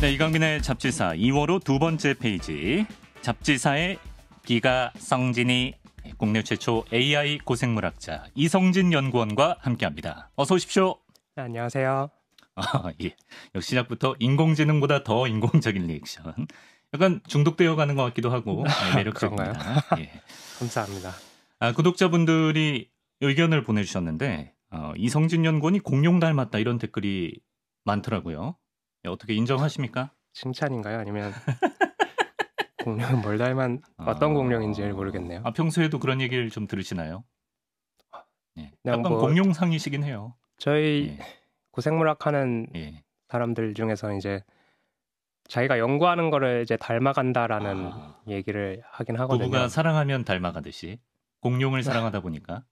네, 이강민의 잡지사 2월호 두 번째 페이지. 잡지사의 기가 성진이 국내 최초 AI 고생물학자 이성진 연구원과 함께합니다. 어서 오십시오. 네, 안녕하세요. 아, 예. 역시 시작부터 인공지능보다 더 인공적인 리액션. 약간 중독되어 가는 것 같기도 하고 네, 매력적입니다. 예. 감사합니다. 아, 구독자분들이 의견을 보내주셨는데 어, 이성진 연구원이 공룡 닮았다 이런 댓글이 많더라고요. 어떻게 인정하십니까? 칭찬인가요? 아니면 공룡은 뭘 닮은 어떤 공룡인지 모르겠네요. 아 평소에도 그런 얘기를 좀 들으시나요? 예. 네, 약간 뭐, 공룡상이시긴 해요. 저희 예. 고생물학하는 예. 사람들 중에서 이제 자기가 연구하는 거를 이제 닮아간다라는 아... 얘기를 하긴 하거든요. 부부가 사랑하면 닮아가듯이 공룡을 네. 사랑하다 보니까.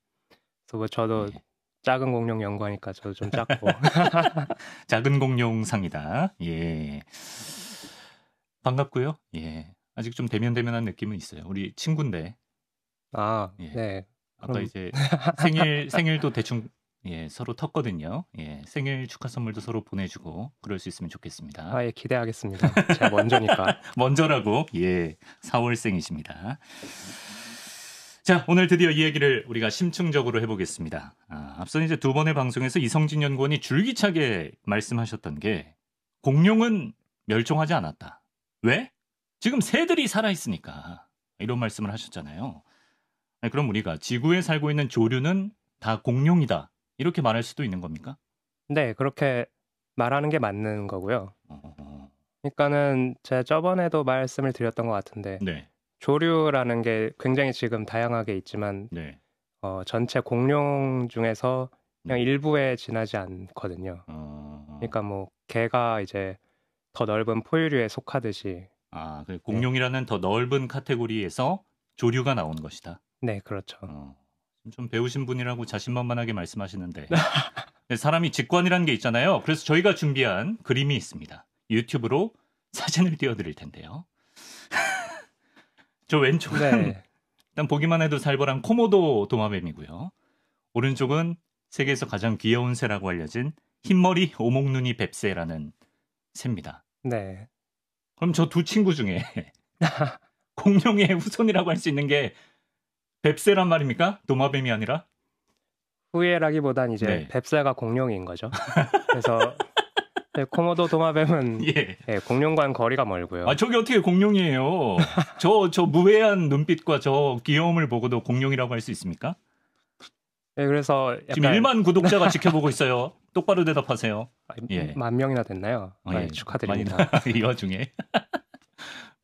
그래서 뭐 저도 예. 작은 공룡 연구하니까 저도 좀 작고 작은 공룡상이다. 예. 반갑고요. 예. 아직 좀 대면대면한 느낌은 있어요. 우리 친구인데. 아, 예. 네. 아까 그럼... 이제 생일 생일도 대충 예, 서로 텄거든요. 예, 생일 축하 선물도 서로 보내주고 그럴 수 있으면 좋겠습니다. 아, 예, 기대하겠습니다. 제가 먼저니까. 먼저라고. 예, 4월생이십니다. 자, 오늘 드디어 이 얘기를 우리가 심층적으로 해보겠습니다. 아, 앞선 이제 두 번의 방송에서 이성진 연구원이 줄기차게 말씀하셨던 게 공룡은 멸종하지 않았다. 왜? 지금 새들이 살아있으니까. 이런 말씀을 하셨잖아요. 아니, 네, 그럼 우리가 지구에 살고 있는 조류는 다 공룡이다. 이렇게 말할 수도 있는 겁니까? 네, 그렇게 말하는 게 맞는 거고요. 그러니까는 제가 저번에도 말씀을 드렸던 것 같은데 네. 조류라는 게 굉장히 지금 다양하게 있지만 네. 어, 전체 공룡 중에서 음. 그냥 일부에 지나지 않거든요. 어... 그러니까 뭐 개가 이제 더 넓은 포유류에 속하듯이 아, 그 네. 공룡이라는 네. 더 넓은 카테고리에서 조류가 나온 것이다. 네, 그렇죠. 어, 좀 배우신 분이라고 자신만만하게 말씀하시는데 네, 사람이 직관이라는 게 있잖아요. 그래서 저희가 준비한 그림이 있습니다. 유튜브로 사진을 띄워드릴 텐데요. 저 왼쪽은 네. 일단 보기만 해도 살벌한 코모도 도마뱀이고요. 오른쪽은 세계에서 가장 귀여운 새라고 알려진 흰머리 오목눈이 뱁새라는 새입니다. 네. 그럼 저 두 친구 중에 공룡의 후손이라고 할 수 있는 게 뱁새란 말입니까? 도마뱀이 아니라? 후회라기보단 이제 네. 뱁새가 공룡인 거죠. 그래서 네, 코모도 도마뱀은 예. 예. 공룡과는 거리가 멀고요. 아, 저게 어떻게 공룡이에요? 저, 저 무해한 눈빛과 저 귀여움을 보고도 공룡이라고 할 수 있습니까? 네, 그래서 약간... 지금 1만 구독자가 지켜보고 있어요. 똑바로 대답하세요. 아, 음, 예. 만 명이나 됐나요? 어, 아, 예. 축하드립니다. 이 와중에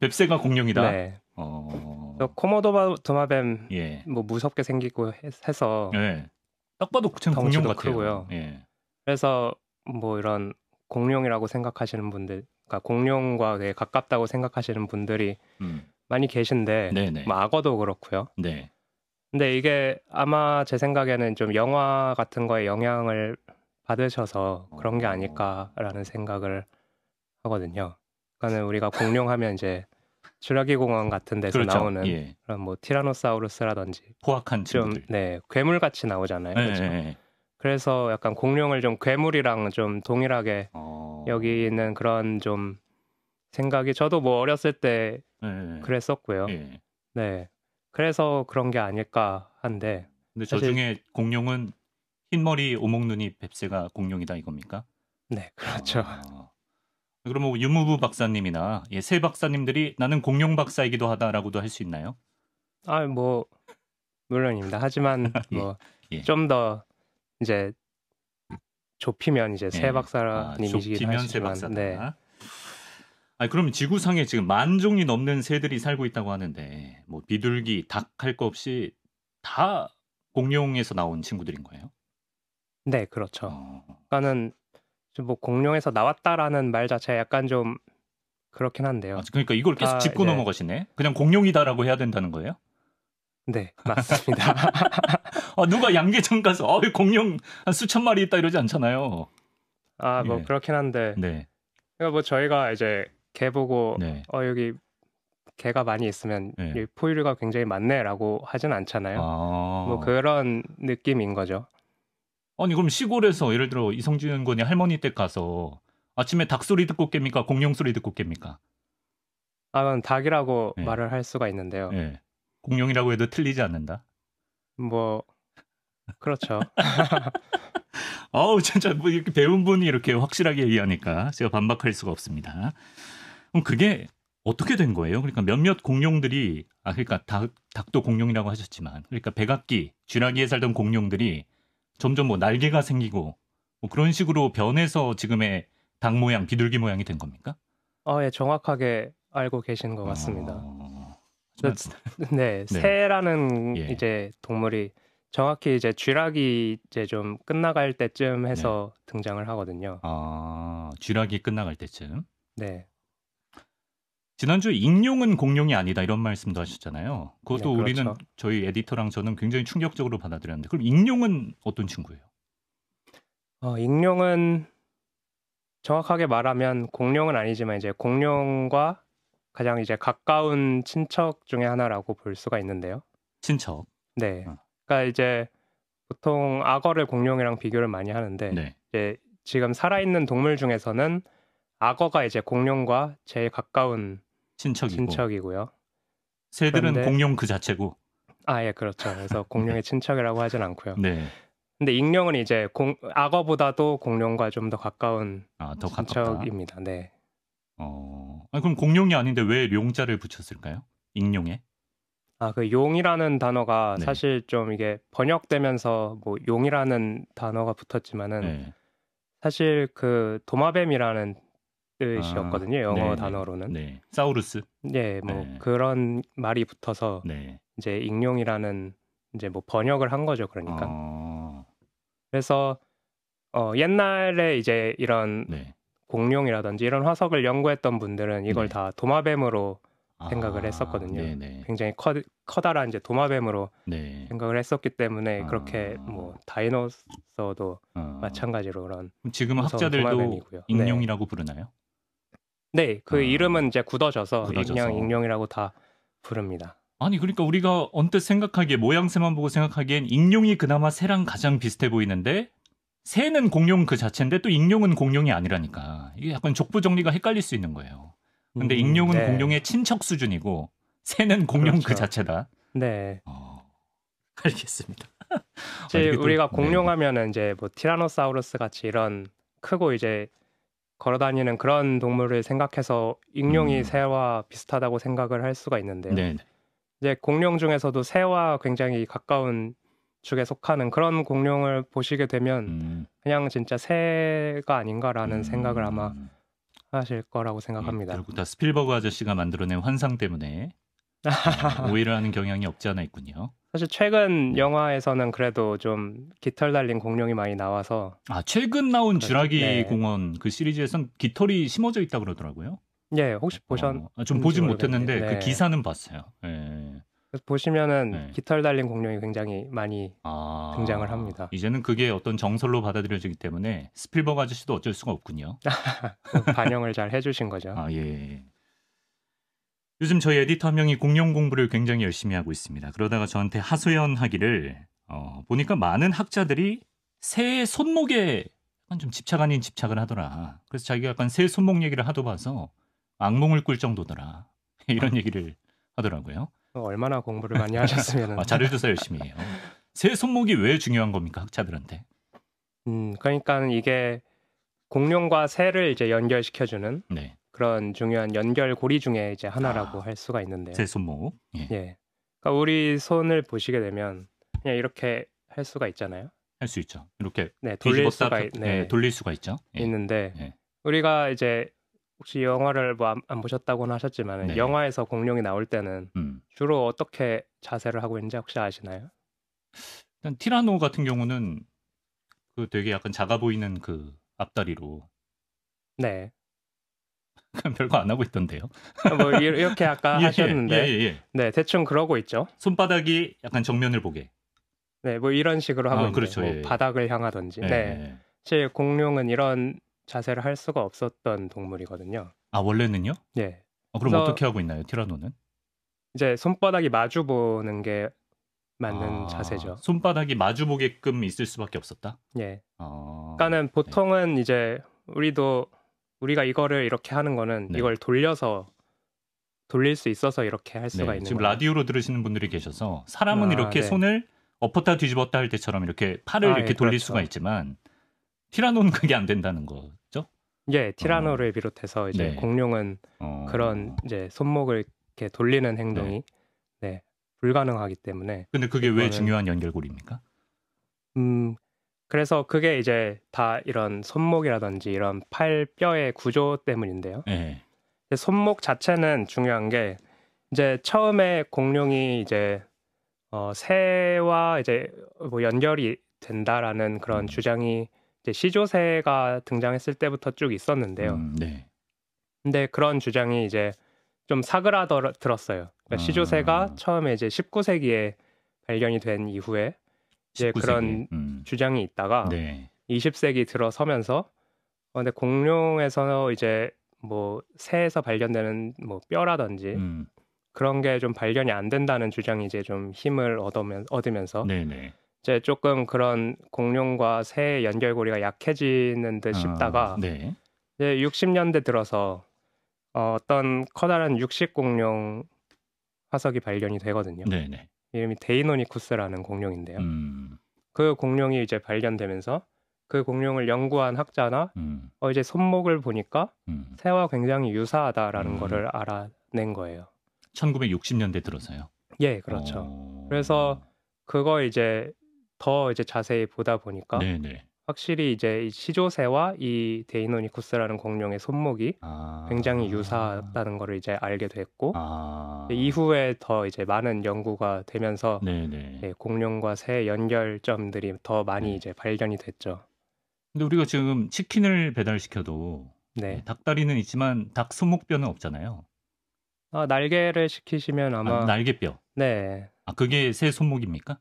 뱁새가 공룡이다. 네. 어... 코모도 도마뱀 예. 뭐 무섭게 생기고 해서 예. 딱 봐도 공룡 같아요. 크고요. 예. 그래서 뭐 이런 공룡이라고 생각하시는 분들, 그러니까 공룡과 되게 가깝다고 생각하시는 분들이 음. 많이 계신데, 네네. 뭐 악어도 그렇고요. 네. 근데 이게 아마 제 생각에는 좀 영화 같은 거에 영향을 받으셔서 그런 게 어. 아닐까라는 생각을 하거든요. 그러니까는 우리가 공룡하면 이제 주라기 공원 같은 데서 그렇죠. 나오는 예. 그런 뭐 티라노사우루스라든지 포악한 좀 네, 괴물 같이 나오잖아요. 네, 그렇죠? 네, 네. 그래서 약간 공룡을 좀 괴물이랑 좀 동일하게 어... 여기는 있 그런 좀 생각이 저도 뭐 어렸을 때 네. 그랬었고요. 네. 네. 그래서 그런 게 아닐까 한데. 근데 사실... 저 중에 공룡은 흰머리 오목눈이 뱁새가 공룡이다 이겁니까? 네, 아. 그렇죠. 어... 그럼면 뭐 유무부 박사님이나 예, 새 박사님들이 나는 공룡 박사이기도 하다라고도 할 수 있나요? 아, 뭐 물론입니다. 하지만 뭐 좀더 이제 좁히면 이제 새 예. 아, 네. 박사님이시긴 아, 하지만 네. 아 그럼 지구상에 지금 만 종이 넘는 새들이 살고 있다고 하는데 뭐 비둘기, 닭할거 없이 다 공룡에서 나온 친구들인 거예요? 네, 그렇죠. 어. 그러니까는 뭐 공룡에서 나왔다라는 말 자체 약간 좀 그렇긴 한데요. 아, 그러니까 이걸 계속 짚고 넘어가시네. 그냥 공룡이다라고 해야 된다는 거예요? 네, 맞습니다. 아, 누가 양계장 가서 어, 공룡 한 수천 마리 있다 이러지 않잖아요. 아, 뭐 예. 그렇긴 한데. 네. 그러니까 뭐 저희가 이제 개 보고 네. 어 여기 개가 많이 있으면 네. 포유류가 굉장히 많네라고 하진 않잖아요. 아~ 뭐 그런 느낌인 거죠. 아니 그럼 시골에서 예를 들어 이성준 군이 할머니 댁 가서 아침에 닭 소리 듣고 깹니까 공룡 소리 듣고 깹니까? 아, 닭이라고 네. 말을 할 수가 있는데요. 예. 공룡이라고 해도 틀리지 않는다. 뭐 그렇죠. 어우 진짜 뭐 이렇게 배운 분이 이렇게 확실하게 얘기하니까 제가 반박할 수가 없습니다. 그럼 그게 어떻게 된 거예요? 그러니까 몇몇 공룡들이 아 그러니까 닭, 닭도 공룡이라고 하셨지만 그러니까 백악기 쥐라기에 살던 공룡들이 점점 뭐 날개가 생기고 뭐 그런 식으로 변해서 지금의 닭 모양 비둘기 모양이 된 겁니까? 아예 어, 정확하게 알고 계신 것 같습니다. 어... 아, 네. 네, 네, 새라는 예. 이제 동물이 정확히 이제 쥐락이 이제 좀 끝나갈 때쯤 해서 네. 등장을 하거든요. 아, 쥐락이 끝나갈 때쯤. 네. 지난주 익룡은 공룡이 아니다 이런 말씀도 하셨잖아요. 그것도 네, 그렇죠. 우리는 저희 에디터랑 저는 굉장히 충격적으로 받아들였는데 그럼 익룡은 어떤 친구예요? 어, 익룡은 정확하게 말하면 공룡은 아니지만 이제 공룡과 가장 이제 가까운 친척 중의 하나라고 볼 수가 있는데요. 친척. 네. 어. 그러니까 이제 보통 악어를 공룡이랑 비교를 많이 하는데 네. 이제 지금 살아있는 동물 중에서는 악어가 이제 공룡과 제일 가까운 친척이고. 친척이고요. 새들은 그런데... 공룡 그 자체고. 아 예, 그렇죠. 그래서 공룡의 친척이라고 하진 않고요. 네. 근데 익룡은 이제 공, 악어보다도 공룡과 좀 더 가까운 아, 더 친척입니다. 네. 어, 아니, 그럼 공룡이 아닌데 왜 룡자를 붙였을까요? 익룡에? 아, 그 용이라는 단어가 네. 사실 좀 이게 번역되면서 뭐 용이라는 단어가 붙었지만은 네. 사실 그 도마뱀이라는 뜻이었거든요. 아, 영어 네, 단어로는. 네. 사우루스. 예, 뭐 네. 그런 말이 붙어서 이제 익룡이라는 이제 뭐 번역을 한 거죠. 그러니까. 아... 그래서 어 옛날에 이제 이런 공룡이라든지 이런 화석을 연구했던 분들은 이걸 네. 다 도마뱀으로 아, 생각을 했었거든요. 네네. 굉장히 커, 커다란 이제 도마뱀으로 네. 생각을 했었기 때문에 아. 그렇게 뭐 다이노서도 아, 마찬가지로 그런 지금 학자들도 도마이 네. 익룡이라고 네. 부르나요? 네, 그 아. 이름은 이제 굳어져서, 굳어져서 그냥 익룡이라고 다 부릅니다. 아니 그러니까 우리가 언뜻 생각하기에 모양새만 보고 생각하기엔 익룡이 그나마 새랑 가장 비슷해 보이는데 새는 공룡 그 자체인데 또 익룡은 공룡이 아니라니까 이게 약간 족부 정리가 헷갈릴 수 있는 거예요. 근데 음, 익룡은 네. 공룡의 친척 수준이고 새는 그렇죠. 공룡 그렇죠. 그 자체다. 네. 어, 알겠습니다. 이제 아, 우리가 또, 네. 공룡하면은 네. 이제 뭐 티라노사우루스 같이 이런 크고 이제 걸어다니는 그런 동물을 생각해서 익룡이 음. 새와 비슷하다고 생각을 할 수가 있는데 네, 네. 이제 공룡 중에서도 새와 굉장히 가까운 축에 속하는 그런 공룡을 보시게 되면 음. 그냥 진짜 새가 아닌가라는 음. 생각을 아마 하실 거라고 예, 생각합니다. 예, 결국 다 스필버그 아저씨가 만들어낸 환상 때문에 어, 오해를 하는 경향이 없지 않아 있군요. 사실 최근 네. 영화에서는 그래도 좀 깃털 달린 공룡이 많이 나와서 아 최근 나온 주라기 네. 공원 그 시리즈에선 깃털이 심어져 있다 그러더라고요. 예, 혹시 보셨? 어, 아, 좀 보진 못했는데 그 네. 그 기사는 봤어요. 예. 보시면은 네. 깃털 달린 공룡이 굉장히 많이 아, 등장을 합니다. 이제는 그게 어떤 정설로 받아들여지기 때문에 스필버그 아저씨도 어쩔 수가 없군요. 반영을 잘 해주신 거죠. 아 예, 예. 요즘 저희 에디터 한 명이 공룡 공부를 굉장히 열심히 하고 있습니다. 그러다가 저한테 하소연하기를 어, 보니까 많은 학자들이 새 손목에 약간 좀 집착 아닌 집착을 하더라. 그래서 자기가 약간 새 손목 얘기를 하도 봐서 악몽을 꿀 정도더라. 이런 얘기를 하더라고요. 얼마나 공부를 많이 하셨으면 아, 잘해줘서 열심히 해요. 세 손목이 왜 중요한 겁니까 학자들한테? 음, 그러니까 이게 공룡과 새를 이제 연결시켜주는 네. 그런 중요한 연결고리 중에 이제 하나라고 아, 할 수가 있는데. 세 손목. 예. 예. 그러니까 우리 손을 보시게 되면 그냥 이렇게 할 수가 있잖아요. 할 수 있죠. 이렇게 네, 돌릴 수가 있, 네. 네, 돌릴 수가 있죠. 예. 있는데 예. 우리가 이제 혹시 영화를 뭐 안 보셨다고는 하셨지만 네. 영화에서 공룡이 나올 때는 음. 주로 어떻게 자세를 하고 있는지 혹시 아시나요? 일단 티라노 같은 경우는 그 되게 약간 작아 보이는 그 앞다리로 네 그냥 별거 안 하고 있던데요. 아, 뭐 이렇게 아까 예, 예, 하셨는데 예, 예, 예, 네 대충 그러고 있죠. 손바닥이 약간 정면을 보게. 네, 뭐 이런 식으로 하고 아, 그렇죠. 뭐 예. 바닥을 향하든지. 네. 네. 실 공룡은 이런 자세를 할 수가 없었던 동물이거든요. 아 원래는요? 예. 어, 그럼 어떻게 하고 있나요, 티라노는? 이제 손바닥이 마주 보는 게 맞는 아, 자세죠. 손바닥이 마주 보게끔 있을 수밖에 없었다. 예. 아, 그러니까는 네. 보통은 이제 우리도 우리가 이거를 이렇게 하는 거는 네. 이걸 돌려서 돌릴 수 있어서 이렇게 할 수가 네, 있는 지금 거예요. 라디오로 들으시는 분들이 계셔서 사람은 아, 이렇게 네. 손을 엎었다 뒤집었다 할 때처럼 이렇게 팔을 아, 이렇게 예, 돌릴 그렇죠. 수가 있지만 티라노는 그게 안 된다는 거죠? 예, 티라노를 어. 비롯해서 이제 네. 공룡은 어. 그런 이제 손목을 이렇게 돌리는 행동이 네. 네 불가능하기 때문에. 근데 그게 왜 중요한 연결고리입니까? 음, 그래서 그게 이제 다 이런 손목이라든지 이런 팔 뼈의 구조 때문인데요. 네. 손목 자체는 중요한 게 이제 처음에 공룡이 이제 어, 새와 이제 뭐 연결이 된다라는 그런 음. 주장이 이제 시조세가 등장했을 때부터 쭉 있었는데요. 음, 네. 근데 그런 주장이 이제 좀 사그라들었어요. 그러니까 아. 시조세가 처음에 이제 19세기에 발견이 된 이후에 이제 19세기. 그런 음. 주장이 있다가 네. 20세기 들어서면서 어, 근데 공룡에서 이제 뭐 새에서 발견되는 뭐 뼈라든지 음. 그런 게 좀 발견이 안 된다는 주장이 이제 좀 힘을 얻으면, 얻으면서 네네. 네. 이제 조금 그런 공룡과 새의 연결고리가 약해지는 듯 아, 싶다가 아, 네. 이제 60년대 들어서 어, 떤 커다란 육식 공룡 화석이 발견이 되거든요. 네네. 네. 이름이 데이노니쿠스라는 공룡인데요. 음. 그 공룡이 이제 발견되면서 그 공룡을 연구한 학자나 음. 어, 이제 손목을 보니까 음. 새와 굉장히 유사하다라는 음. 거를 알아낸 거예요. 1960년대 들어서요. 예, 그렇죠. 오. 그래서 그거 이제 더 이제 자세히 보다 보니까 네네. 확실히 이제 시조새와 이 데이노니쿠스라는 공룡의 손목이 아... 굉장히 유사하다는 것을 이제 알게 됐고 아... 이후에 더 이제 많은 연구가 되면서 네, 공룡과 새의 연결점들이 더 많이 네. 이제 발견이 됐죠. 근데 우리가 지금 치킨을 배달시켜도 네. 뭐 닭다리는 있지만 닭 손목뼈는 없잖아요. 아, 날개를 시키시면 아, 아마 아, 날개뼈. 네. 아 그게 새 손목입니까?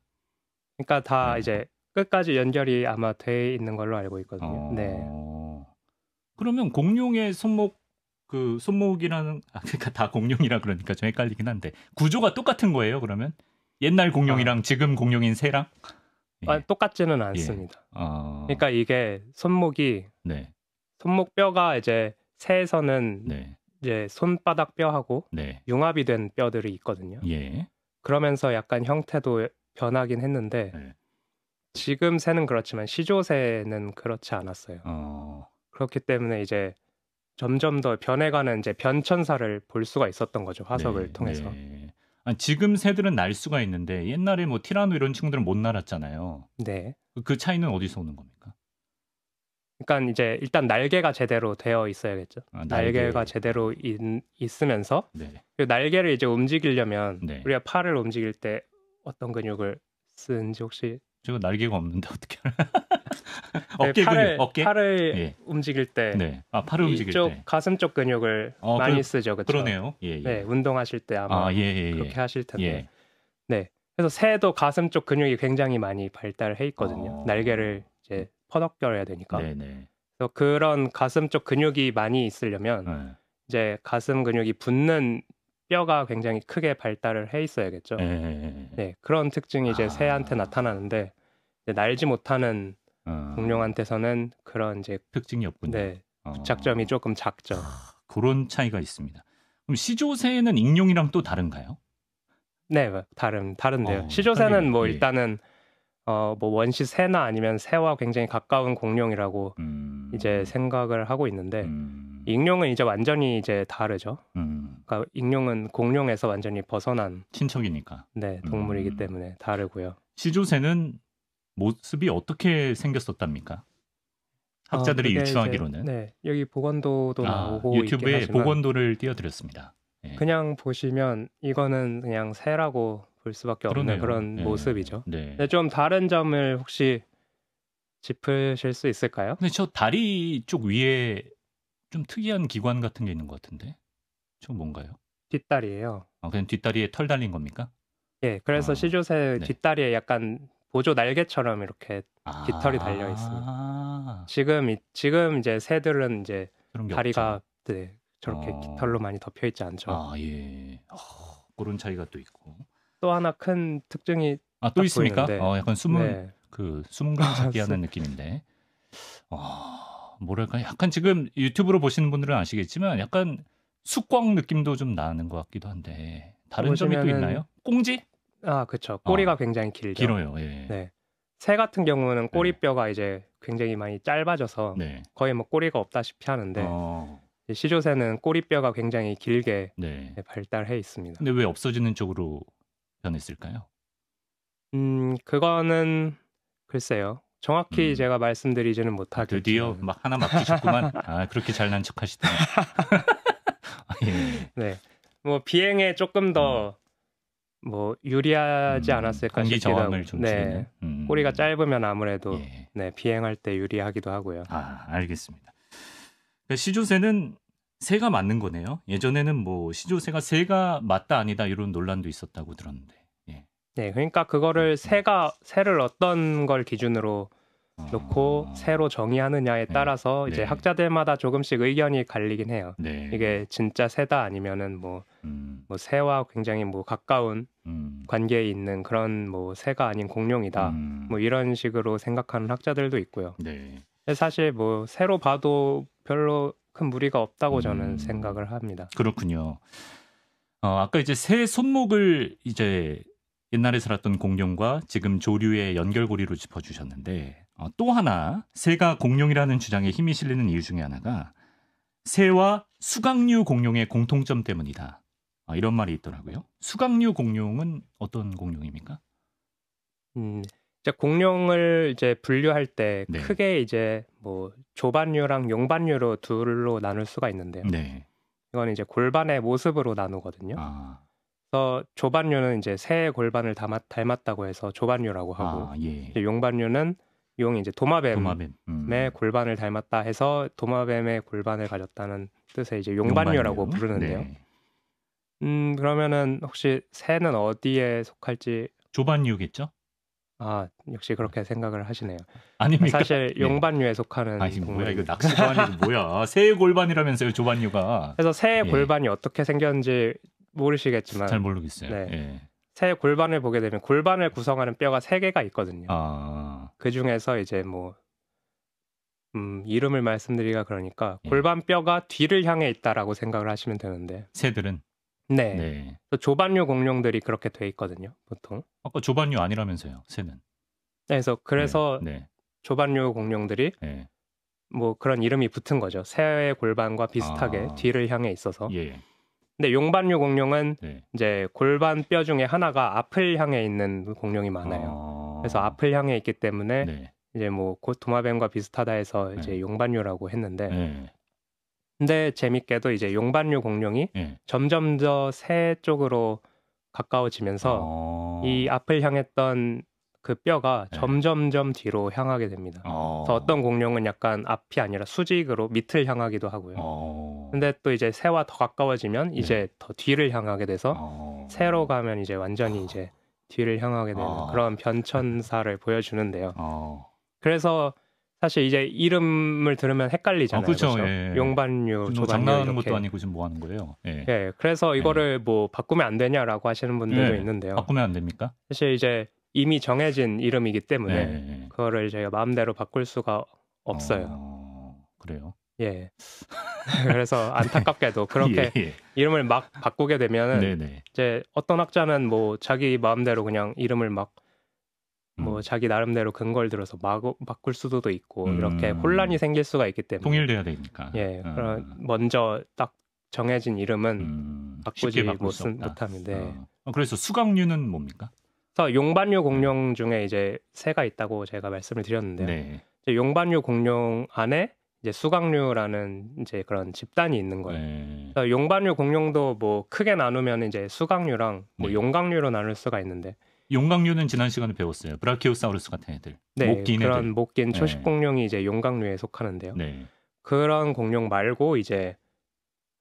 그러니까 다 네. 이제 끝까지 연결이 아마 돼 있는 걸로 알고 있거든요. 어... 네. 그러면 공룡의 손목 그 손목이라는 아 그러니까 다 공룡이라 그러니까 좀 헷갈리긴 한데 구조가 똑같은 거예요 그러면 옛날 공룡이랑 아... 지금 공룡인 새랑 예. 아, 똑같지는 예. 않습니다. 예. 아... 그러니까 이게 손목이 네. 손목 뼈가 이제 새에서는 네. 이제 손바닥 뼈하고 네. 융합이 된 뼈들이 있거든요. 예. 그러면서 약간 형태도 변하긴 했는데 네. 지금 새는 그렇지만 시조새는 그렇지 않았어요. 어. 그렇기 때문에 이제 점점 더 변해가는 이제 변천사를 볼 수가 있었던 거죠 화석을 네, 통해서. 네. 아니, 지금 새들은 날 수가 있는데 옛날에 뭐 티라노 이런 친구들은 못 날았잖아요. 네. 그, 그 차이는 어디서 오는 겁니까? 그러니까 이제 일단 날개가 제대로 되어 있어야겠죠. 아, 날개. 가 제대로 있, 으면서 네. 그 날개를 이제 움직이려면 네. 우리가 팔을 움직일 때 어떤 근육을 쓰는지 혹시 저 날개가 없는데 어떻게 네, 어깨 네, 팔을, 근육 어깨 팔을 예. 움직일 때 네. 아, 팔을 움직일 때 가슴 쪽 근육을 어, 많이 그러, 쓰죠 그렇죠 그러네요 예, 예. 네 운동하실 때 아마 아, 예, 예, 예. 그렇게 하실 텐데 예. 네 그래서 새도 가슴 쪽 근육이 굉장히 많이 발달해 있거든요 어... 날개를 이제 퍼덕여야 되니까 네네. 네. 그래서 그런 가슴 쪽 근육이 많이 있으려면 네. 이제 가슴 근육이 붙는 뼈가 굉장히 크게 발달을 해 있어야겠죠. 네, 네 그런 특징이 이제 아. 새한테 나타나는데 이제 날지 못하는 공룡한테서는 아. 그런 이제 특징이 없군요. 네, 아. 부착점이 아. 조금 작죠. 아, 그런 차이가 있습니다. 그럼 시조새는 익룡이랑 또 다른가요? 네, 뭐, 다른 다른데요. 어, 시조새는 뭐 예. 일단은 어, 뭐 원시 새나 아니면 새와 굉장히 가까운 공룡이라고 음... 이제 생각을 하고 있는데 음... 익룡은 이제 완전히 이제 다르죠. 음. 그러니까 익룡은 공룡에서 완전히 벗어난 친척이니까. 네, 음. 동물이기 음. 때문에 다르고요. 시조새는 모습이 어떻게 생겼었답니까? 학자들이 아, 유추하기로는 네, 여기 보건도도 아, 나오고 유튜브에 보건도를 띄워드렸습니다. 네. 그냥 보시면 이거는 그냥 새라고 볼 수밖에 없는 그러네요. 그런 네. 모습이죠. 네. 네. 좀 다른 점을 혹시 짚으실 수 있을까요? 근데 저 다리 쪽 위에 좀 특이한 기관 같은 게 있는 것 같은데. 저 뭔가요? 뒷다리예요. 아, 그냥 뒷다리에 털 달린 겁니까? 예, 그래서 아, 시조새 네. 뒷다리에 약간 보조 날개처럼 이렇게 아, 깃털이 달려 있습니다. 지금 이- 지금 이제 새들은 이제 다리가 네, 저렇게 어. 깃털로 많이 덮여 있지 않죠. 아, 예. 어, 그런 차이가 또 있고. 또 하나 큰 특징이 아, 또 있습니까? 보이는데. 어, 약간 숨은 네. 그 숨은 감사기 하는 느낌인데. 아, 뭐랄까 약간 지금 유튜브로 보시는 분들은 아시겠지만 약간 숙광 느낌도 좀 나는 것 같기도 한데 다른 점이 또 있나요? 꽁지? 아 그렇죠. 꼬리가 어. 굉장히 길죠. 길어요. 예. 네. 새 같은 경우는 네. 꼬리뼈가 네. 이제 굉장히 많이 짧아져서 네. 거의 뭐 꼬리가 없다시피 하는데 어. 시조새는 꼬리뼈가 굉장히 길게 네. 네. 발달해 있습니다. 근데 왜 없어지는 쪽으로 변했을까요? 음 그거는 글쎄요. 정확히 음. 제가 말씀드리지는 못하겠 드디어 막 하나 맡기셨구만. 아, 그렇게 잘난 척 하시다. 예. 네. 뭐 비행에 조금 더뭐 음. 유리하지 음, 않았을까 음, 싶기도 하고. 네. 음. 꼬리가 짧으면 아무래도 예. 네, 비행할 때 유리하기도 하고요. 아, 알겠습니다. 그러니까 시조새는 새가 맞는 거네요. 예전에는 뭐 시조새가 새가 맞다 아니다 이런 논란도 있었다고 들었는데. 네, 그러니까 그거를 음. 새가 새를 어떤 걸 기준으로 아. 놓고 새로 정의하느냐에 네. 따라서 네. 이제 네. 학자들마다 조금씩 의견이 갈리긴 해요. 네. 이게 진짜 새다 아니면은 뭐, 음. 뭐 새와 굉장히 뭐 가까운 음. 관계에 있는 그런 뭐 새가 아닌 공룡이다. 음. 뭐 이런 식으로 생각하는 학자들도 있고요. 네. 사실 뭐 새로 봐도 별로 큰 무리가 없다고 저는 음. 생각을 합니다. 그렇군요. 어, 아까 이제 새 손목을 이제 옛날에 살았던 공룡과 지금 조류의 연결고리로 짚어주셨는데 어, 또 하나 새가 공룡이라는 주장에 힘이 실리는 이유 중에 하나가 새와 수강류 공룡의 공통점 때문이다. 아, 이런 말이 있더라고요. 수강류 공룡은 어떤 공룡입니까? 음, 이제 공룡을 이제 분류할 때 네. 크게 이제 뭐 조반류랑 용반류로 둘로 나눌 수가 있는데요. 네. 이건 이제 골반의 모습으로 나누거든요. 아. 그래서 조반류는 이제 새의 골반을 담았, 닮았다고 해서 조반류라고 하고 아, 예. 용반류는 용이 이제 도마뱀의 도마뱀. 음. 골반을 닮았다 해서 도마뱀의 골반을 가졌다는 뜻의 이제 용반류라고 부르는데요. 네. 음 그러면은 혹시 새는 어디에 속할지 조반류겠죠? 아 역시 그렇게 생각을 하시네요. 아닙니까? 사실 용반류에 네. 속하는 아, 뭐야 이거 낚시 반류 뭐야? 새의 골반이라면서요 조반류가? 그래서 새의 예. 골반이 어떻게 생겼는지 모르시겠지만 잘 모르겠어요. 네. 예. 새 골반을 보게 되면 골반을 구성하는 뼈가 세 개가 있거든요. 아. 그 중에서 이제 뭐 음, 이름을 말씀드리기가 그러니까 예. 골반 뼈가 뒤를 향해 있다라고 생각을 하시면 되는데 새들은 네. 네. 조반류 공룡들이 그렇게 돼 있거든요, 보통. 아까 조반류 아니라면서요, 새는. 그래서 네, 그래서 네. 네. 조반류 공룡들이 예. 뭐 그런 이름이 붙은 거죠. 새의 골반과 비슷하게 아. 뒤를 향해 있어서. 예. 근데 용반류 공룡은 네. 이제 골반 뼈 중에 하나가 앞을 향해 있는 공룡이 많아요. 아... 그래서 앞을 향해 있기 때문에 네. 이제 뭐 도마뱀과 비슷하다 해서 이제 네. 용반류라고 했는데 네. 근데 재밌게도 이제 용반류 공룡이 네. 점점 더 새 쪽으로 가까워지면서 아... 이 앞을 향했던 그 뼈가 네. 점점점 뒤로 향하게 됩니다. 어. 그래서 어떤 공룡은 약간 앞이 아니라 수직으로 밑을 향하기도 하고요. 어. 근데 또 이제 새와 더 가까워지면 네. 이제 더 뒤를 향하게 돼서 어. 새로 가면 이제 완전히 어. 이제 뒤를 향하게 되는 어. 그런 변천사를 보여주는데요. 어. 그래서 사실 이제 이름을 들으면 헷갈리잖아요. 아, 그렇죠. 그렇죠? 예, 예. 용반류, 뭐 조반류 이렇게. 것도 아니고 지금 뭐 하는 거예요? 예. 예 그래서 예. 이거를 뭐 바꾸면 안 되냐라고 하시는 분들도 네. 있는데요. 바꾸면 안 됩니까? 사실 이제 이미 정해진 이름이기 때문에 네. 그거를 제가 마음대로 바꿀 수가 없어요. 어... 그래요? 예. 그래서 안타깝게도 그렇게 예, 예. 이름을 막 바꾸게 되면은 네, 네. 이제 어떤 학자는 뭐 자기 마음대로 그냥 이름을 막뭐 음. 자기 나름대로 근거를 들어서 막구 바꿀 수도 있고 음. 이렇게 혼란이 생길 수가 있기 때문에 통일돼야 되니까 예 음. 아. 그럼 먼저 딱 정해진 이름은 음. 바꾸지 못한 못함인데 네. 어. 그래서 수강료는 뭡니까? 그래서 용반류 공룡 중에 이제 새가 있다고 제가 말씀을 드렸는데요. 네. 용반류 공룡 안에 이제 수강류라는 이제 그런 집단이 있는 거예요. 네. 그래서 용반류 공룡도 뭐 크게 나누면 이제 수강류랑 뭐 네. 용강류로 나눌 수가 있는데 용강류는 지난 시간에 배웠어요. 브라키오사우루스 같은 애들. 네, 목긴 그런 애들. 목긴 초식 네. 공룡이 이제 용강류에 속하는데요. 네. 그런 공룡 말고 이제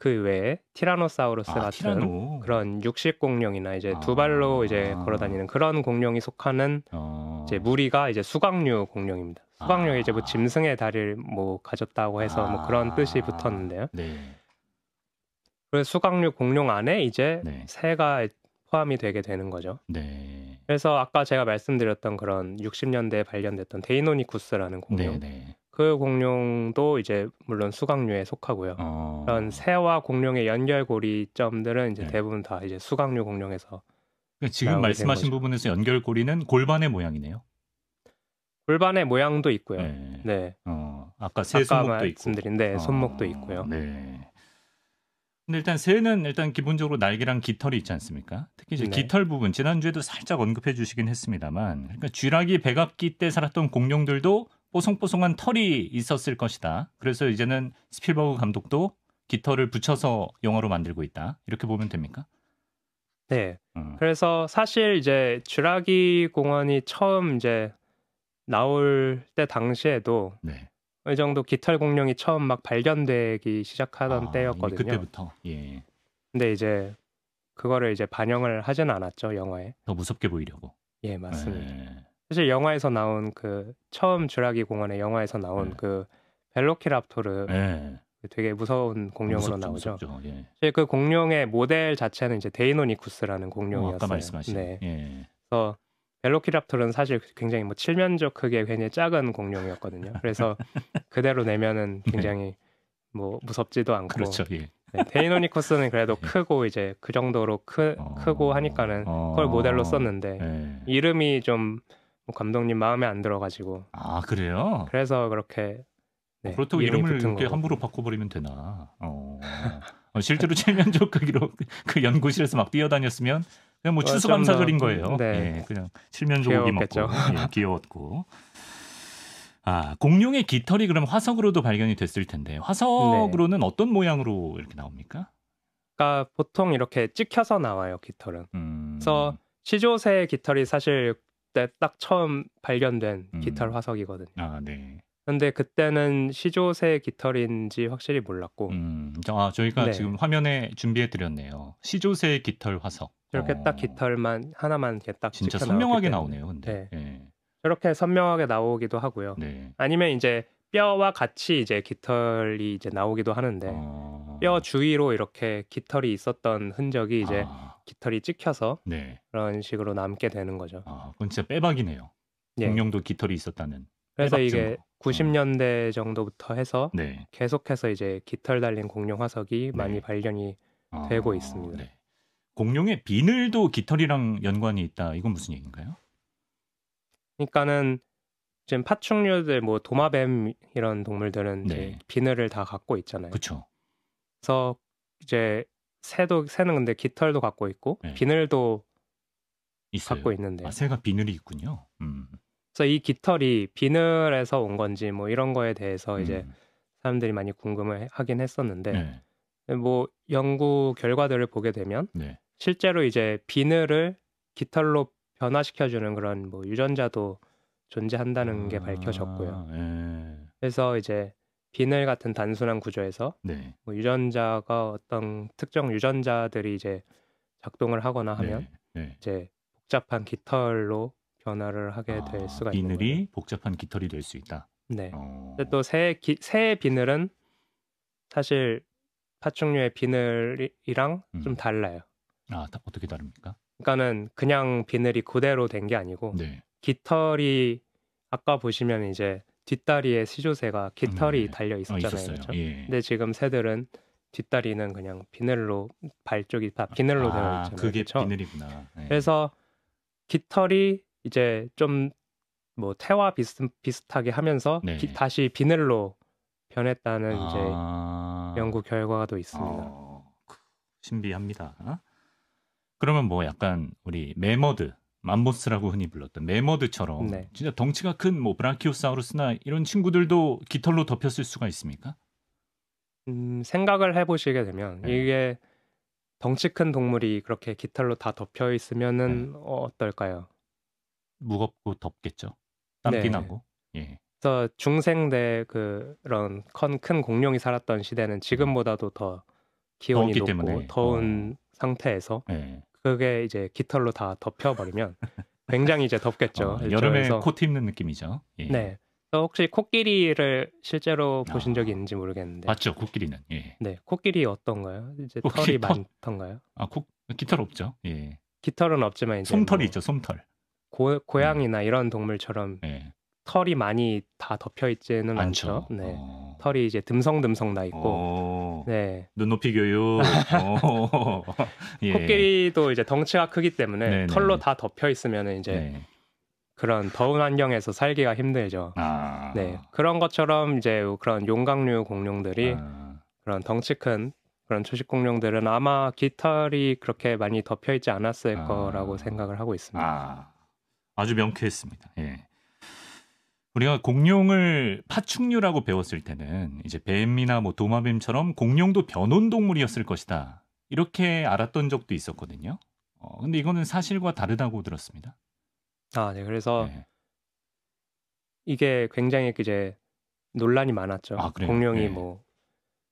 그 외에 티라노사우루스 아, 같은 티라노. 그런 육식 공룡이나 이제 아, 두 발로 이제 아. 걸어다니는 그런 공룡이 속하는 어. 이제 무리가 이제 수강류 공룡입니다. 아. 수강류에 이제 뭐 짐승의 다리를 뭐 가졌다고 해서 뭐 그런 아. 뜻이 붙었는데요. 네. 그래서 수강류 공룡 안에 이제 네. 새가 포함이 되게 되는 거죠. 네. 그래서 아까 제가 말씀드렸던 그런 60년대에 발견됐던 데이노니쿠스라는 공룡. 네, 네. 그 공룡도 이제 물론 수강류에 속하고요. 어. 그런 새와 공룡의 연결고리점들은 이제 네. 대부분 다 이제 수강류 공룡에서 그 지금 말씀하신 부분에서 연결고리는 골반의 모양이네요. 골반의 모양도 있고요. 네. 네. 어, 아까 새 아까 손목도 말씀드린 있고. 네, 어, 손목도 아, 있고요. 네. 근데 일단 새는 일단 기본적으로 날개랑 깃털이 있지 않습니까? 특히 이제 네. 깃털 부분 지난주에도 살짝 언급해 주시긴 했습니다만 그러니까 쥐락이 백악기 때 살았던 공룡들도 뽀송뽀송한 털이 있었을 것이다. 그래서 이제는 스필버그 감독도 깃털을 붙여서 영화로 만들고 있다. 이렇게 보면 됩니까? 네. 음. 그래서 사실 이제 쥬라기 공원이 처음 이제 나올 때 당시에도 네. 어느 정도 깃털 공룡이 처음 막 발견되기 시작하던 아, 때였거든요. 그때부터. 예. 근데 이제 그거를 이제 반영을 하진 않았죠 영화에. 더 무섭게 보이려고. 예, 맞습니다. 예. 사실 영화에서 나온 그 처음 주라기 공원의 영화에서 나온 네. 그 벨로키랍토르 네. 되게 무서운 공룡으로 무섭죠, 나오죠. 무섭죠. 예. 사실 그 공룡의 모델 자체는 이제 데이노니쿠스라는 공룡이었어요. 어, 아까 말씀하신. 네. 예. 그래서 벨로키랍토르는 사실 굉장히 뭐 칠면조 크게 굉장히 작은 공룡이었거든요. 그래서 그대로 내면은 네. 굉장히 네. 뭐 무섭지도 않고. 그렇죠. 예. 네, 데이노니쿠스는 그래도 예. 크고 이제 그 정도로 크, 어... 크고 하니까는 그걸 어. 모델로 썼는데 예. 이름이 좀뭐 감독님 마음에 안 들어가지고. 아 그래요? 그래서 그렇게. 네, 뭐 그렇다고 이름을 이렇게 거고. 함부로 바꿔버리면 되나? 어. 어 실제로 체면적 크기로 그, 그 연구실에서 막 뛰어다녔으면 그냥 뭐 어, 추수감사절인 거예요. 음, 네. 예, 그냥 칠면조 고기 먹고 예, 귀여웠고. 아 공룡의 깃털이 그럼 화석으로도 발견이 됐을 텐데 화석으로는 네. 어떤 모양으로 이렇게 나옵니까? 그러니까 보통 이렇게 찍혀서 나와요 깃털은. 음... 그래서 시조새의 깃털이 사실 때딱 처음 발견된 음. 깃털 화석이거든요. 아, 네. 근데 그때는 시조새 깃털인지 확실히 몰랐고. 음, 아, 저희가 네. 지금 화면에 준비해 드렸네요. 시조새 깃털 화석. 이렇게 어. 딱 깃털만 하나만 이렇게 딱 진짜 선명하게 나오네요. 근데. 네. 네. 예. 이렇게 선명하게 나오기도 하고요. 네. 아니면 이제 뼈와 같이 이제 깃털이 이제 나오기도 하는데 어... 뼈 주위로 이렇게 깃털이 있었던 흔적이 이제 아... 깃털이 찍혀서 네. 그런 식으로 남게 되는 거죠. 아, 그건 진짜 빼박이네요. 예. 공룡도 깃털이 있었다는. 그래서 이게 90년대 정도부터 해서 음. 네. 계속해서 이제 깃털 달린 공룡 화석이 네. 많이 발견이 아, 되고 있습니다. 네. 공룡의 비늘도 깃털이랑 연관이 있다. 이건 무슨 얘기인가요? 그러니까는 지금 파충류들 뭐 도마뱀 이런 동물들은 네. 이제 비늘을 다 갖고 있잖아요. 그렇죠. 그래서 이제 새도 새는 근데 깃털도 갖고 있고 네. 비늘도 있어요. 갖고 있는데 아, 새가 비늘이 있군요. 음. 그래서 이 깃털이 비늘에서 온 건지 뭐 이런 거에 대해서 음. 이제 사람들이 많이 궁금해 하긴 했었는데 네. 뭐 연구 결과들을 보게 되면 네. 실제로 이제 비늘을 깃털로 변화시켜주는 그런 뭐 유전자도 존재한다는 아, 게 밝혀졌고요. 예. 그래서 이제 비늘 같은 단순한 구조에서 네. 뭐 유전자가 어떤 특정 유전자들이 이제 작동을 하거나 네. 하면 네. 네. 이제 복잡한 깃털로 변화를 하게 아, 될 수가 있는 비늘이 복잡한 깃털이 될 수 있다. 네. 어... 또새 새 비늘은 사실 파충류의 비늘이랑 음. 좀 달라요. 아 어떻게 다릅니까? 그러니까는 그냥 비늘이 그대로 된 게 아니고 네. 깃털이 아까 보시면 이제 뒷다리에 시조새가 깃털이 네. 달려 아, 있었잖아요. 어, 그렇죠? 예. 근데 지금 새들은 뒷다리는 그냥 비늘로 발 쪽이 다 아, 비늘로 아, 되어 있잖아요. 그게 그렇죠? 비늘이구나. 네. 그래서 깃털이 이제 좀 뭐 태와 비슷 비슷하게 하면서 네. 비, 다시 비늘로 변했다는 아... 이제 연구 결과도 있습니다. 어, 신비합니다. 어? 그러면 뭐 약간 우리 메머드 맘보스라고 흔히 불렀던 매머드처럼 네. 진짜 덩치가 큰 뭐 브라키오사우루스나 이런 친구들도 깃털로 덮였을 수가 있습니까? 음, 생각을 해보시게 되면 네. 이게 덩치 큰 동물이 그렇게 깃털로 다 덮여 있으면은 네. 어, 떨까요 무겁고 덥겠죠. 땀띠 네. 나고. 예. 그래서 중생대 그런 큰, 큰 공룡이 살았던 시대는 지금보다도 더 기온이 높고 때문에. 더운 어. 상태에서 예. 그게 이제 깃털로 다 덮여버리면 굉장히 이제 덥겠죠. 어, 여름에 코트 입는 느낌이죠. 예. 네. 혹시 코끼리를 실제로 아. 보신 적이 있는지 모르겠는데. 맞죠, 코끼리는. 예. 네, 코끼리 어떤가요? 이제 털이 깃털, 많던가요? 아, 코, 깃털 없죠. 예. 깃털은 없지만 이제 솜털이 뭐 있죠, 솜털. 고, 고양이나 예. 이런 동물처럼 예. 털이 많이 다 덮여 있지는 않죠. 많죠. 네. 어. 털이 이제 듬성듬성 나 있고, 오. 어. 네. 눈높이 교육. 어. 예. 코끼리도 이제 덩치가 크기 때문에 네네. 털로 다 덮여 있으면 이제 네. 그런 더운 환경에서 살기가 힘들죠. 아. 네. 그런 것처럼 이제 그런 용광류 공룡들이 아. 그런 덩치 큰 그런 초식 공룡들은 아마 깃털이 그렇게 많이 덮여 있지 않았을 아. 거라고 생각을 하고 있습니다. 아. 아주 명쾌했습니다. 예. 우리가 공룡을 파충류라고 배웠을 때는 이제 뱀이나 뭐 도마뱀처럼 공룡도 변온동물이었을 것이다. 이렇게 알았던 적도 있었거든요. 어, 근데 이거는 사실과 다르다고 들었습니다. 아, 네. 그래서 네. 이게 굉장히 이제 논란이 많았죠. 아, 공룡이 네. 뭐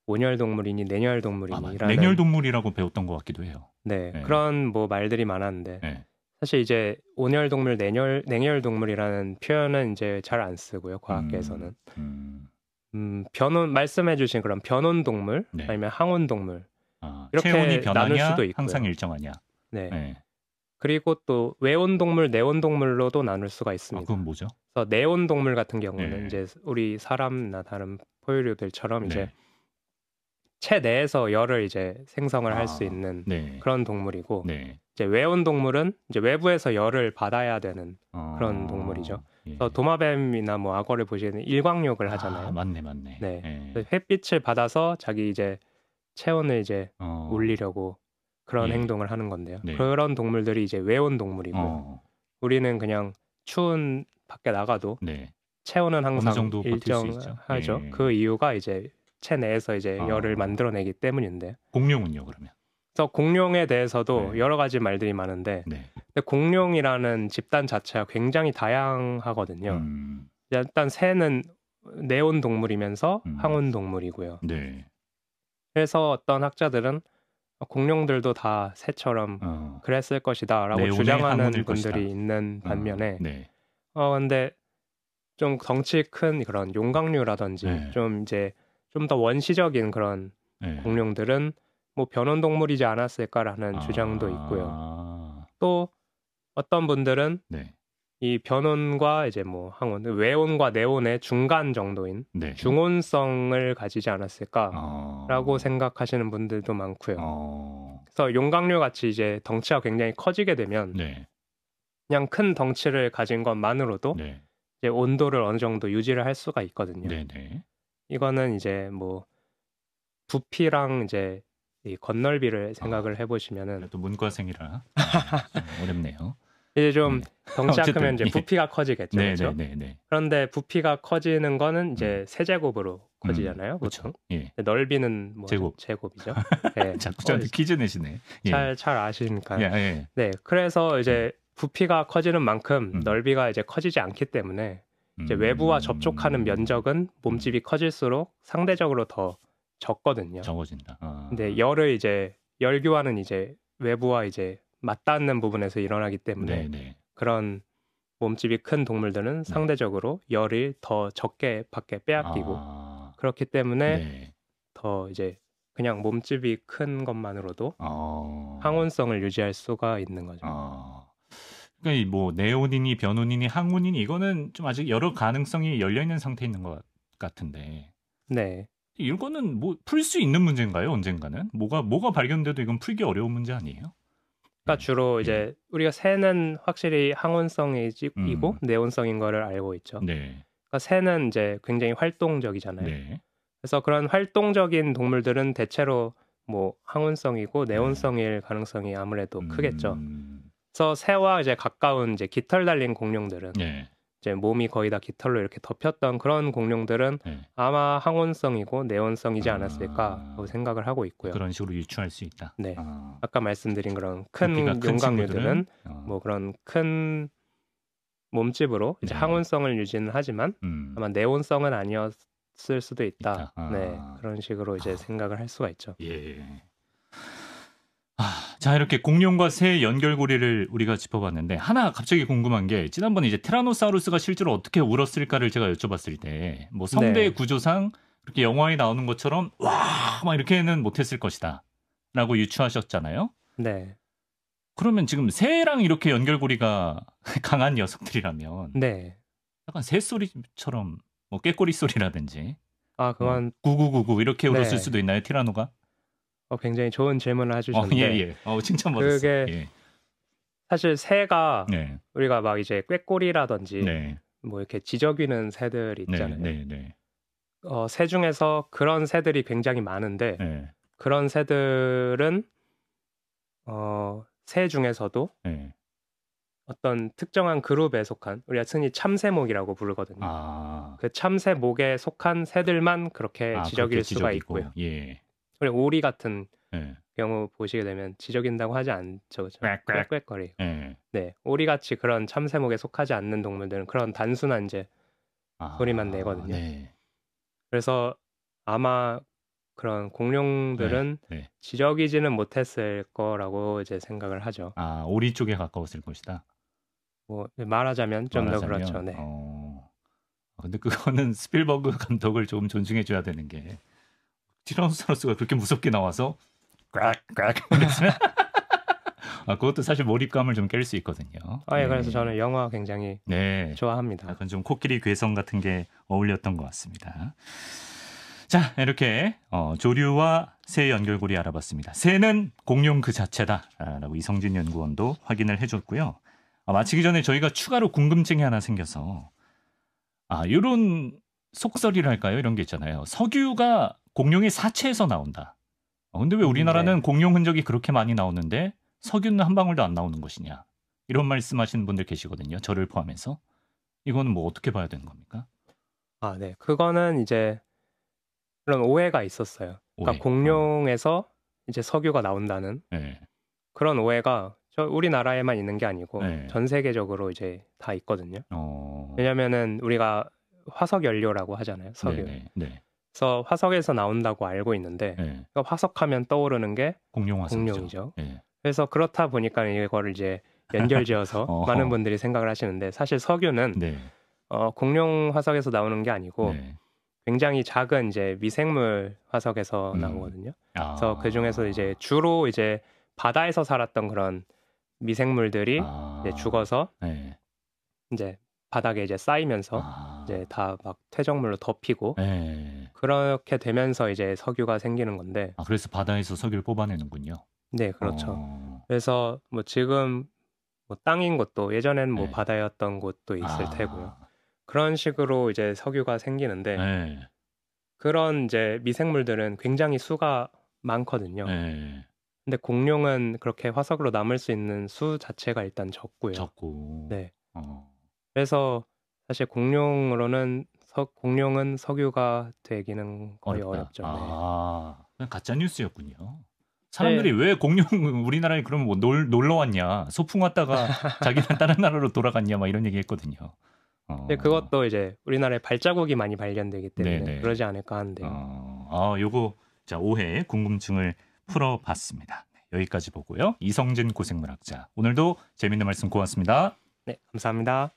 온열 동물이니 냉열 동물이니 아, 냉혈 동물이라고 배웠던 것 같기도 해요. 네, 네. 그런 뭐 말들이 많았는데 네. 사실 이제 온열 동물, 냉열냉열 동물이라는 표현은 이제 잘 안 쓰고요 과학계에서는. 음, 음, 음. 변온 말씀해주신 그런 변온 동물 네. 아니면 항온 동물 아, 이렇게 나눌 수도 있고 항상 일정하냐. 네. 네. 그리고 또 외온 동물, 내온 동물로도 나눌 수가 아, 있습니다. 아, 그건 뭐죠? 그래서 내온 동물 같은 경우는 네. 이제 우리 사람이나 다른 포유류들처럼 네. 이제 채 내에서 열을 이제 생성을 아, 할수 있는 네. 그런 동물이고 네. 이제 외온 동물은 이제 외부에서 열을 받아야 되는 아, 그런 동물이죠. 예. 그래서 도마뱀이나 뭐 악어를 보시는 일광욕을 하잖아요. 아, 맞네, 맞네. 네, 예. 햇빛을 받아서 자기 이제 체온을 이제 어. 올리려고 그런 예. 행동을 하는 건데요. 네. 그런 동물들이 이제 외온 동물이고 어. 우리는 그냥 추운 밖에 나가도 네. 체온은 항상 일정하죠. 네. 그 이유가 이제 체 내에서 이제 아. 열을 만들어내기 때문인데. 공룡은요 그러면? 그래서 공룡에 대해서도 네. 여러 가지 말들이 많은데, 네. 근데 공룡이라는 집단 자체가 굉장히 다양하거든요. 음. 일단 새는 내온 동물이면서 음. 항온 동물이고요. 네. 그래서 어떤 학자들은 공룡들도 다 새처럼 어. 그랬을 것이다라고 주장하는 분들이 것이다. 있는 어. 반면에 어, 네. 어 근데 좀 덩치 큰 그런 용광류라든지 네. 좀 이제 좀더 원시적인 그런 네. 공룡들은 뭐 변온 동물이지 않았을까라는 아... 주장도 있고요. 또 어떤 분들은 네. 이 변온과 이제 뭐 항온, 외온과 내온의 중간 정도인 네. 중온성을 가지지 않았을까라고 아... 생각하시는 분들도 많고요. 아... 그래서 용광류 같이 이제 덩치가 굉장히 커지게 되면 네. 그냥 큰 덩치를 가진 것만으로도 네. 이제 온도를 어느 정도 유지를 할 수가 있거든요. 네네. 네. 이거는 이제 뭐 부피랑 이제 이 건널비를 아, 생각을 해보시면은 또 문과생이라 어렵네요. 이제 좀 덩치가 네. 크면 이제 부피가 커지겠죠. 네, 그렇죠? 네, 네, 네, 그런데 부피가 커지는 거는 이제 음. 세제곱으로 커지잖아요. 음, 그렇죠. 예. 넓이는 뭐 제곱. 제곱이죠. 네. 자꾸 저한 퀴즈 내시네. 예. 잘, 잘 아시니까요. 예, 예, 네. 그래서 이제 예. 부피가 커지는 만큼 음. 넓이가 이제 커지지 않기 때문에 이제 외부와 접촉하는 면적은 몸집이 커질수록 상대적으로 더 적거든요. 적어진다. 아. 근데 열을 이제 열 교환은 이제 외부와 이제 맞닿는 부분에서 일어나기 때문에 네네. 네. 그런 몸집이 큰 동물들은 네. 상대적으로 네. 열을 더 적게 밖에 빼앗기고 아. 그렇기 때문에 네. 더 이제 그냥 몸집이 큰 것만으로도 아. 항온성을 유지할 수가 있는 거죠. 아. 그러니까 뭐 네온이니 변온이니 항온이니 이거는 좀 아직 여러 가능성이 열려 있는 상태 있는 것 같은데. 네. 이거는 뭐 풀 수 있는 문제인가요? 언젠가는 뭐가 뭐가 발견돼도 이건 풀기 어려운 문제 아니에요? 그러니까 네. 주로 이제 네. 우리가 새는 확실히 항온성이고 음. 네온성인 거를 알고 있죠. 네. 그러니까 새는 이제 굉장히 활동적이잖아요. 네. 그래서 그런 활동적인 동물들은 대체로 뭐 항온성이고 네. 네온성일 가능성이 아무래도 음. 크겠죠. 그래서 새와 이제 가까운 이제 깃털 달린 공룡들은 네. 이제 몸이 거의 다 깃털로 이렇게 덮였던 그런 공룡들은 네. 아마 항온성이고 내온성이지 않았을까 아... 생각을 하고 있고요. 그런 식으로 유추할 수 있다. 네. 아... 까 말씀드린 그런 큰 용광류들은 어. 뭐 그런 큰 몸집으로 이제 네. 항온성을 유지는 하지만 음. 아마 내온성은 아니었을 수도 있다. 있다. 아... 네. 그런 식으로 이제 아. 생각을 할 수가 있죠. 예. 자 이렇게 공룡과 새 연결고리를 우리가 짚어봤는데 하나 갑자기 궁금한 게 지난번에 이제 티라노사우루스가 실제로 어떻게 울었을까를 제가 여쭤봤을 때뭐 성대 네. 구조상 그렇게 영화에 나오는 것처럼 와 막 이렇게는 못했을 것이다라고 유추하셨잖아요. 네. 그러면 지금 새랑 이렇게 연결고리가 강한 녀석들이라면 네. 약간 새 소리처럼 뭐 깨꼬리 소리라든지 아 그건 뭐 구구구구 이렇게 울었을 네. 수도 있나요 티라노가? 어, 굉장히 좋은 질문을 어, 해주셨는데 어, 예, 예. 어, 칭찬 받았어. 그게 예. 사실 새가 네. 우리가 막 이제 꾀꼬리라든지 네. 뭐 이렇게 지저귀는 새들 네, 있잖아요. 네, 네, 어, 새 중에서 그런 새들이 굉장히 많은데 네. 그런 새들은 어, 새 중에서도 어떤 특정한 그룹에 속한 우리가 흔히 참새목이라고 부르거든요. 아. 그 참새목에 속한 새들만 그렇게 아, 지저귀일 그렇게 수가 있고요. 예. 우리 오리 같은 네. 경우 보시게 되면 지저인다고 하지 않죠. 꽥꽥거리. 네. 네, 오리 같이 그런 참새목에 속하지 않는 동물들은 그런 단순한 이제 아, 소리만 내거든요. 네. 그래서 아마 그런 공룡들은 네, 네. 지적이지는 못했을 거라고 이제 생각을 하죠. 아 오리 쪽에 가까웠을 것이다. 뭐 말하자면 좀 더 그렇죠. 네. 어... 아, 근데 그거는 스필버그 감독을 조금 존중해줘야 되는 게 티라노사우루스가 그렇게 무섭게 나와서 꽉꽉 아, 그것도 사실 몰입감을 좀 깰 수 있거든요. 아, 예, 네. 그래서 저는 영화 굉장히 네. 좋아합니다. 약간 아, 좀 코끼리 괴성 같은 게 어울렸던 것 같습니다. 자, 이렇게 어, 조류와 새 연결고리 알아봤습니다. 새는 공룡 그 자체다라고 아, 이성진 연구원도 확인을 해줬고요. 아, 마치기 전에 저희가 추가로 궁금증이 하나 생겨서 아, 요런 속설이랄까요? 이런 게 있잖아요. 석유가 공룡이 사체에서 나온다. 어, 근데 왜 우리나라는 네. 공룡 흔적이 그렇게 많이 나오는데 석유는 한 방울도 안 나오는 것이냐. 이런 말씀하시는 분들 계시거든요. 저를 포함해서. 이거는 뭐 어떻게 봐야 되는 겁니까? 아, 네. 그거는 이제 그런 오해가 있었어요. 그러니까 공룡에서 이제 석유가 나온다는 네. 그런 오해가 저 우리나라에만 있는 게 아니고 네. 전 세계적으로 이제 다 있거든요. 어... 왜냐면은 우리가 화석 연료라고 하잖아요. 석유. 네, 네. 네. 그래서 화석에서 나온다고 알고 있는데 네. 화석하면 떠오르는 게 공룡 화석이죠. 네. 예. 그래서 그렇다 보니까 이거를 이제 연결지어서 어. 많은 분들이 생각을 하시는데 사실 석유는 네. 어, 공룡 화석에서 나오는 게 아니고 네. 굉장히 작은 이제 미생물 화석에서 음. 나오거든요. 아. 그래서 그 중에서 이제 주로 이제 바다에서 살았던 그런 미생물들이 아. 이제 죽어서 네. 이제 바닥에 이제 쌓이면서 아. 이제 다막 퇴적물로 덮이고 네. 그렇게 되면서 이제 석유가 생기는 건데 아, 그래서 바다에서 석유를 뽑아내는군요. 네, 그렇죠. 어. 그래서 뭐 지금 뭐 땅인 것도 예전에는 뭐 네. 바다였던 곳도 있을 아. 테고요. 그런 식으로 이제 석유가 생기는데 네. 그런 이제 미생물들은 굉장히 수가 많거든요. 네. 근데 공룡은 그렇게 화석으로 남을 수 있는 수 자체가 일단 적고요. 적고. 네. 어. 그래서 사실 공룡으로는 서, 공룡은 석유가 되기는 거의 어렵다. 어렵죠 네. 아, 그냥 가짜 뉴스였군요. 사람들이 네. 왜 공룡 우리나라에 그러면 뭐 놀, 놀러 왔냐 소풍 왔다가 자기는 다른 나라로 돌아갔냐 막 이런 얘기했거든요. 어. 네, 그것도 이제 우리나라에 발자국이 많이 발견되기 때문에 네네. 네. 그러지 않을까 하는데. 어, 아, 요거 자 오해 궁금증을 풀어봤습니다. 네, 여기까지 보고요. 이성진 고생물학자 오늘도 재밌는 말씀 고맙습니다. 네, 감사합니다.